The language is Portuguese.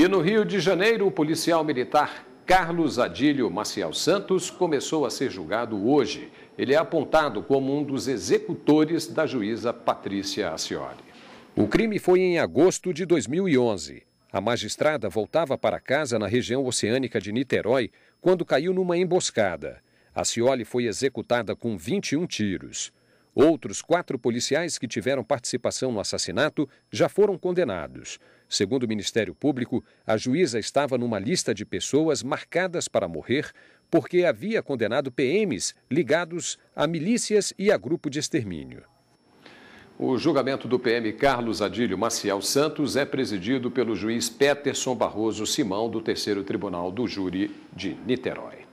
E no Rio de Janeiro, o policial militar Carlos Adílio Maciel Santos começou a ser julgado hoje. Ele é apontado como um dos executores da juíza Patrícia Acioli. O crime foi em agosto de 2011. A magistrada voltava para casa na região oceânica de Niterói quando caiu numa emboscada. Acioli foi executada com 21 tiros. Outros quatro policiais que tiveram participação no assassinato já foram condenados. Segundo o Ministério Público, a juíza estava numa lista de pessoas marcadas para morrer porque havia condenado PMs ligados a milícias e a grupo de extermínio. O julgamento do PM Carlos Adílio Maciel Santos é presidido pelo juiz Peterson Barroso Simão, do Terceiro Tribunal do Júri de Niterói.